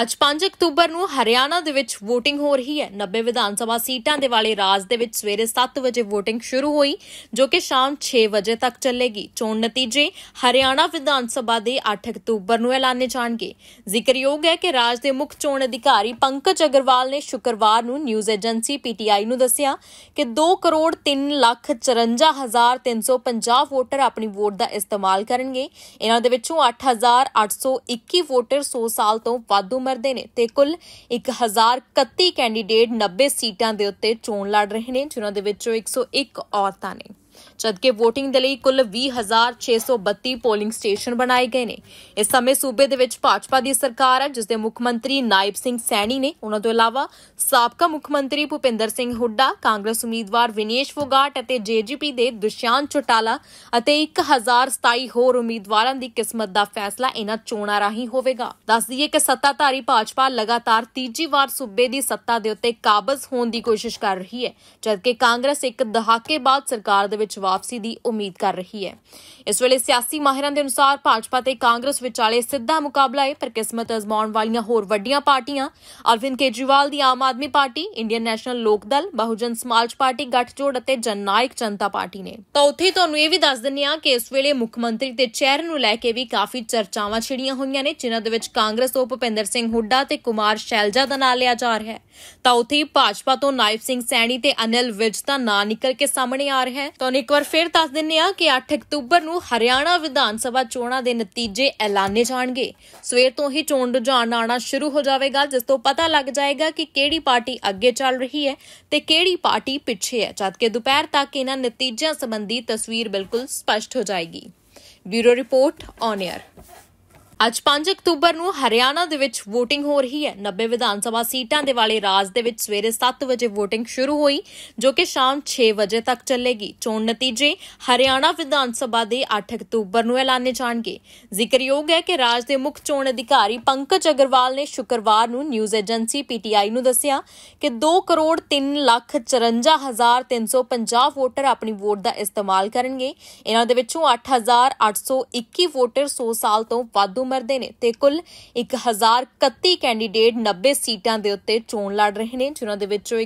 ਅੱਜ 5 ਅਕਤੂਬਰ ਨੂੰ ਹਰਿਆਣਾ ਦੇ ਵਿੱਚ VOTING ਹੋ ਰਹੀ ਹੈ 90 ਵਿਧਾਨ ਸਭਾ ਸੀਟਾਂ ਦੇ ਵਾਲੇ ਰਾਜ ਦੇ ਵਿੱਚ ਸਵੇਰੇ 7 ਵਜੇ VOTING ਸ਼ੁਰੂ ਹੋਈ ਜੋ ਕਿ ਸ਼ਾਮ 6 ਵਜੇ ਤੱਕ ਚੱਲੇਗੀ ਚੋਣ ਨਤੀਜੇ ਹਰਿਆਣਾ ਵਿਧਾਨ ਸਭਾ ਦੇ 8 ਅਕਤੂਬਰ ਨੂੰ ਐਲਾਨੇ ਜਾਣਗੇ ਜ਼ਿਕਰਯੋਗ ਹੈ ਕਿ ਰਾਜ ਦੇ ਮੁੱਖ ਚੋਣ ਅਧਿਕਾਰੀ ਪੰਕਜ ਅਗਰਵਾਲ ਨੇ ਸ਼ੁੱਕਰਵਾਰ ਨੂੰ ਨਿਊਜ਼ ਏਜੰਸੀ ਪੀਟੀਆਈ ਨੂੰ ਦੱਸਿਆ ਕਿ 2 ਕਰੋੜ 3 ਲੱਖ 54350 VOTER ਆਪਣੀ ਵੋਟ ਦਾ ਇਸਤੇਮਾਲ ਕਰਨਗੇ ਇਹਨਾਂ ਦੇ ਵਿੱਚੋਂ 8821 VOTER 100 ਸਾਲ ਤੋਂ ਵੱਧ ਉਮਰ ਦੇ ਨੇ ਤੇ ਕੁੱਲ 1031 ਕੈਂਡੀਡੇਟ 90 ਸੀਟਾਂ ਦੇ ਉੱਤੇ ਚੋਣ ਲੜ ਰਹੇ ਨੇ ਜਿਨ੍ਹਾਂ ਦੇ ਵਿੱਚੋਂ 101 ਔਰਤਾਂ ਨੇ ਜਦਕਿ VOTING ਦੇ ਲਈ ਕੁੱਲ 20632 ਪੋਲਿੰਗ ਸਟੇਸ਼ਨ ਬਣਾਏ ਗਏ ਨੇ ਇਸ ਸਮੇਂ ਸੂਬੇ ਦੇ ਵਿੱਚ ਭਾਜਪਾ ਦੀ ਸਰਕਾਰ ਹੈ ਜਿਸ ਦੇ ਮੁੱਖ ਮੰਤਰੀ ਨਾਇਬ ਸਿੰਘ ਸੈਣੀ ਨੇ ਉਹਨਾਂ ਤੋਂ ਇਲਾਵਾ ਸਾਬਕਾ ਮੁੱਖ ਮੰਤਰੀ ਭੁਪਿੰਦਰ ਸਿੰਘ ਹੁੱਡਾ ਕਾਂਗਰਸ ਉਮੀਦਵਾਰ ਵਿਨੇਸ਼ ਫੋਗਾਟ ਅਤੇ ਜੀਜੀਪੀ ਦੇ ਦੁਸ਼ਯੰਤ ਚੋਟਾਲਾ ਅਤੇ 1027 ਹੋਰ ਉਮੀਦਵਾਰਾਂ ਦੀ ਕਿਸਮਤ ਦਾ ਫੈਸਲਾ ਇਹਨਾਂ ਚੋਣਾਂ ਰਾਹੀਂ ਹੋਵੇਗਾ ਦੱਸ ਦਈਏ ਕਿ ਸੱਤਾਧਾਰੀ ਭਾਜਪਾ ਲਗਾਤਾਰ ਤੀਜੀ ਵਾਰ ਸੂਬੇ ਦੀ ਸੱਤਾ ਦੇ ਉੱਤੇ ਕਾਬਜ਼ ਹੋਣ ਦੀ ਕੋਸ਼ਿਸ਼ ਕਰ ਰਹੀ ਹੈ ਜਦਕਿ ਕਾਂਗਰਸ ਇੱਕ ਦਹਾਕੇ ਬਾਅਦ ਸਰਕਾਰ ਦੇ ਵਿੱਚ ਵਾਪਸੀ ਦੀ ਉਮੀਦ ਕਰ ਰਹੀ ਹੈ ਇਸ ਵੇਲੇ ਸਿਆਸੀ ਮਾਹਿਰਾਂ ਦੇ ਅਨੁਸਾਰ ਭਾਜਪਾ ਤੇ ਕਾਂਗਰਸ ਵਿਚਾਲੇ ਸਿੱਧਾ ਮੁਕਾਬਲਾ ਹੈ ਪਰ ਕਿਸਮਤ ਅਜ਼ਮਾਉਣ ਵਾਲੀਆਂ ਹੋਰ ਵੱਡੀਆਂ ਪਾਰਟੀਆਂ ਅਰਵਿੰਦ ਕੇਜਰੀਵਾਲ ਦੀ Aam Aadmi Party Indian National Lok Dal Bahujan ਸਮਾਜ ਪਾਰਟੀ ਗੱਠਜੋੜ ਅਤੇ ਜਨਨਾਇਕ ਜਨਤਾ ਪਾਰਟੀ ਨੇ ਤਾਂ ਉੱਥੇ ਤੁਹਾਨੂੰ ਇਹ ਵੀ ਦੱਸ ਦਿੰਦੇ ਆ ਕਿ ਇਸ ਵੇਲੇ ਮੁੱਖ ਮੰਤਰੀ ਤੇ ਚਿਹਰੇ ਨੂੰ ਲੈ ਕੇ ਵੀ ਕਾਫੀ ਚਰਚਾਵਾਂ ਛਿੜੀਆਂ ਹੋਈਆਂ ਨੇ ਜਿਨ੍ਹਾਂ ਦੇ ਵਿੱਚ ਕਾਂਗਰਸ ਤੋਂ ਭੁਪਿੰਦਰ ਸਿੰਘ ਹੁੱਡਾ ਤੇ ਕੁਮਾਰ ਸ਼ੈਲਜਾ ਦਾ ਨਾਮ ਲਿਆ ਜਾ ਰਿਹਾ ਹੈ ਤਾਂ ਉੱਥੇ ਭਾਜਪਾ ਤੋਂ ਨਾਇਬ ਸਿੰਘ ਸੈਣੀ ਤੇ ਅਨਿਲ ਵਿਜ ਦਾ ਨਾਂ ਨਿਕਲ ਕੇ ਸਾਹਮਣੇ ਆ ਰਿਹਾ ਹੈ ਤਾਂ ਇੱਕ ਵਾਰ ਫਿਰ ਦੱਸ ਦਿੰਨੇ ਆ ਕਿ 8 ਅਕਤੂਬਰ ਨੂੰ ਹਰਿਆਣਾ ਵਿਧਾਨ ਸਭਾ ਚੋਣਾਂ ਦੇ ਨਤੀਜੇ ਐਲਾਨੇ ਜਾਣਗੇ ਸਵੇਰ ਤੋਂ ਹੀ ਚੋਣ ਰੁਝਾਨ ਆਣਾ ਸ਼ੁਰੂ ਹੋ ਜਾਵੇਗਾ ਜਿਸ ਤੋਂ ਪਤਾ ਲੱਗ ਜਾਏਗਾ ਕਿ ਕਿਹੜੀ ਪਾਰਟੀ ਅੱਗੇ ਚੱਲ ਰਹੀ ਹੈ ਤੇ ਕਿਹੜੀ ਪਾਰਟੀ ਪਿੱਛੇ ਹੈ ਜਦ ਕਿ ਦੁਪਹਿਰ ਤੱਕ ਇਹਨਾਂ ਨਤੀਜਿਆਂ ਸੰਬੰਧੀ ਤਸਵੀਰ ਬਿਲਕੁਲ ਸਪਸ਼ਟ ਹੋ ਜਾਏਗੀ ਬਿਊਰੋ ਰਿਪੋਰਟ ਔਨ 에ਅਰ ਅੱਜ 5 ਅਕਤੂਬਰ ਨੂੰ ਹਰਿਆਣਾ ਦੇ ਵਿੱਚ VOTING ਹੋ ਰਹੀ ਹੈ 90 ਵਿਧਾਨ ਸਭਾ ਸੀਟਾਂ ਦੇ ਵਾਲੇ ਰਾਜ ਦੇ ਵਿੱਚ ਸਵੇਰੇ 7 ਵਜੇ VOTING ਸ਼ੁਰੂ ਹੋਈ ਜੋ ਕਿ ਸ਼ਾਮ 6 ਵਜੇ ਤੱਕ ਚੱਲੇਗੀ ਚੋਣ ਨਤੀਜੇ ਹਰਿਆਣਾ ਵਿਧਾਨ ਸਭਾ ਦੇ 8 ਅਕਤੂਬਰ ਨੂੰ ਐਲਾਨੇ ਜਾਣਗੇ ਜ਼ਿਕਰਯੋਗ ਹੈ ਕਿ ਰਾਜ ਦੇ ਮੁੱਖ ਚੋਣ ਅਧਿਕਾਰੀ ਪੰਕਜ ਅਗਰਵਾਲ ਨੇ ਸ਼ੁੱਕਰਵਾਰ ਨੂੰ ਨਿਊਜ਼ ਏਜੰਸੀ ਪੀਟੀਆਈ ਨੂੰ ਦੱਸਿਆ ਕਿ 2 ਕਰੋੜ 3 ਲੱਖ 54350 VOTER ਆਪਣੀ ਵੋਟ ਦਾ ਇਸਤੇਮਾਲ ਕਰਨਗੇ ਇਹਨਾਂ ਦੇ ਵਿੱਚੋਂ 8821 VOTER 100 ਸਾਲ ਤੋਂ ਵੱਧ ਉਮਰ ਦੇ ਨੇ ਤੇ ਕੁੱਲ 1031 ਕੈਂਡੀਡੇਟ 90 ਸੀਟਾਂ ਦੇ ਉੱਤੇ ਚੋਣ ਲੜ ਰਹੇ ਨੇ ਜਿਨ੍ਹਾਂ ਦੇ ਵਿੱਚੋਂ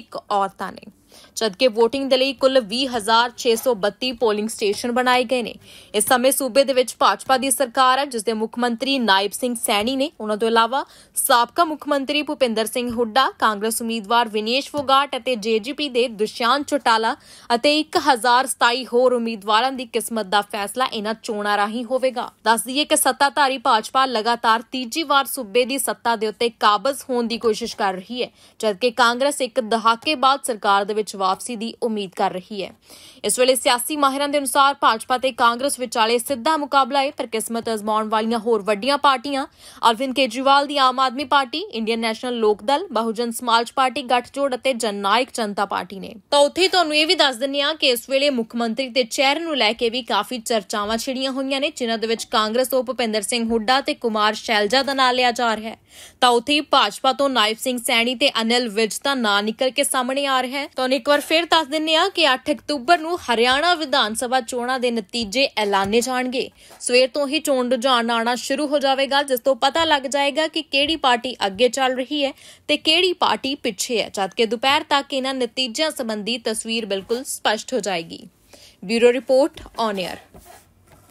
101 ਔਰਤਾਂ ਨੇ ਜਦਕਿ VOTING ਦੇ ਲਈ ਕੁੱਲ 20632 ਪੋਲਿੰਗ ਸਟੇਸ਼ਨ ਬਣਾਏ ਗਏ ਨੇ ਇਸ ਸਮੇਂ ਸੂਬੇ ਦੇ ਵਿੱਚ ਭਾਜਪਾ ਦੀ ਸਰਕਾਰ ਹੈ ਜਿਸ ਦੇ ਮੁੱਖ ਮੰਤਰੀ ਨਾਇਬ ਸਿੰਘ ਸੈਣੀ ਨੇ ਉਹਨਾਂ ਤੋਂ ਇਲਾਵਾ ਸਾਬਕਾ ਮੁੱਖ ਮੰਤਰੀ ਭੁਪਿੰਦਰ ਸਿੰਘ ਹੁੱਡਾ ਕਾਂਗਰਸ ਉਮੀਦਵਾਰ ਵਿਨੇਸ਼ ਫੋਗਾਟ ਅਤੇ ਜੇਜੀਪੀ ਦੇ ਦੁਸ਼ਯੰਤ ਚੋਟਾਲਾ ਅਤੇ 1027 ਹੋਰ ਉਮੀਦਵਾਰਾਂ ਦੀ ਕਿਸਮਤ ਦਾ ਫੈਸਲਾ ਇਹਨਾਂ ਚੋਣਾਂ ਰਾਹੀਂ ਹੋਵੇਗਾ ਦੱਸ ਦਈਏ ਕਿ ਸੱਤਾਧਾਰੀ ਭਾਜਪਾ ਲਗਾਤਾਰ ਤੀਜੀ ਵਾਰ ਸੂਬੇ ਦੀ ਸੱਤਾ ਦੇ ਉੱਤੇ ਕਾਬਜ਼ ਹੋਣ ਦੀ ਕੋਸ਼ਿਸ਼ ਕਰ ਰਹੀ ਹੈ ਜਦਕਿ ਕਾਂਗਰਸ ਇੱਕ ਦਹਾਕੇ ਬਾਅਦ ਸਰਕਾਰ ਦੇ ਵਿੱਚ ਵਾਪਸੀ ਦੀ ਉਮੀਦ ਕਰ ਰਹੀ ਹੈ ਇਸ ਵੇਲੇ ਸਿਆਸੀ ਮਾਹਿਰਾਂ ਦੇ ਅਨੁਸਾਰ ਭਾਜਪਾ ਤੇ ਕਾਂਗਰਸ ਵਿਚਾਲੇ ਸਿੱਧਾ ਮੁਕਾਬਲਾ ਹੈ ਪਰ ਕਿਸਮਤ ਅਜ਼ਮਾਉਣ ਵਾਲੀਆਂ ਹੋਰ ਵੱਡੀਆਂ ਪਾਰਟੀਆਂ ਅਰਵਿੰਦ ਕੇਜਰੀਵਾਲ ਦੀ Aam Aadmi Party Indian National Lok Dal Bahujan ਸਮਾਜ ਪਾਰਟੀ ਗੱਠਜੋੜ ਅਤੇ ਜਨਨਾਇਕ ਜਨਤਾ ਪਾਰਟੀ ਨੇ ਤਾਂ ਉੱਥੇ ਤੁਹਾਨੂੰ ਇਹ ਵੀ ਦੱਸ ਦਿੰਨੇ ਆ ਕਿ ਇਸ ਵੇਲੇ ਮੁੱਖ ਮੰਤਰੀ ਦੇ ਚਿਹਰੇ ਨੂੰ ਲੈ ਕੇ ਵੀ ਕਾਫੀ ਚਰਚਾਵਾਂ ਛਿੜੀਆਂ ਹੋਈਆਂ ਨੇ ਜਿਨ੍ਹਾਂ ਦੇ ਵਿੱਚ ਕਾਂਗਰਸ ਤੋਂ ਭਪਿੰਦਰ ਸਿੰਘ ਹੁੱਡਾ ਤੇ ਕੁਮਾਰ ਸ਼ੈਲਜਾ ਦਾ ਨਾਮ ਲਿਆ ਜਾ ਰਿਹਾ ਹੈ ਤਾਂ ਉੱਥੇ ਭਾਜਪਾ ਤੋਂ ਨਾਇਬ ਸਿੰਘ ਸੈਣੀ ਤੇ ਅਨਿਲ ਵਿਜ ਦਾ ਨਾਂ ਨਿਕਲ ਕੇ ਸਾਹਮਣੇ ਆ ਰਿਹਾ ਹੈ ਤਾਂ ਤੁਹਾਨੂੰ ਇੱਕ ਵਾਰ ਫਿਰ ਦੱਸ ਦਿੰਨੇ ਆ ਕਿ 8 ਅਕਤੂਬਰ ਨੂੰ ਹਰਿਆਣਾ ਵਿਧਾਨ ਸਭਾ ਚੋਣਾਂ ਦੇ ਨਤੀਜੇ ਐਲਾਨੇ ਜਾਣਗੇ ਸਵੇਰ ਤੋਂ ਹੀ ਚੋਣ ਰੁਝਾਨ ਆਣਾ ਸ਼ੁਰੂ ਹੋ ਜਾਵੇਗਾ ਜਿਸ ਤੋਂ ਪਤਾ ਲੱਗ ਜਾਏਗਾ ਕਿ ਕਿਹੜੀ ਪਾਰਟੀ ਅੱਗੇ ਚੱਲ ਰਹੀ ਹੈ ਤੇ ਕਿਹੜੀ ਪਾਰਟੀ ਪਿੱਛੇ ਹੈ ਜਦਕਿ ਦੁਪਹਿਰ ਤੱਕ ਇਹਨਾਂ ਨਤੀਜਿਆਂ ਸੰਬੰਧੀ ਤਸਵੀਰ ਬਿਲਕੁਲ ਸਪਸ਼ਟ ਹੋ ਜਾਏਗੀ ਬਿਊਰੋ ਰਿਪੋਰਟ ਔਨ 에ਅਰ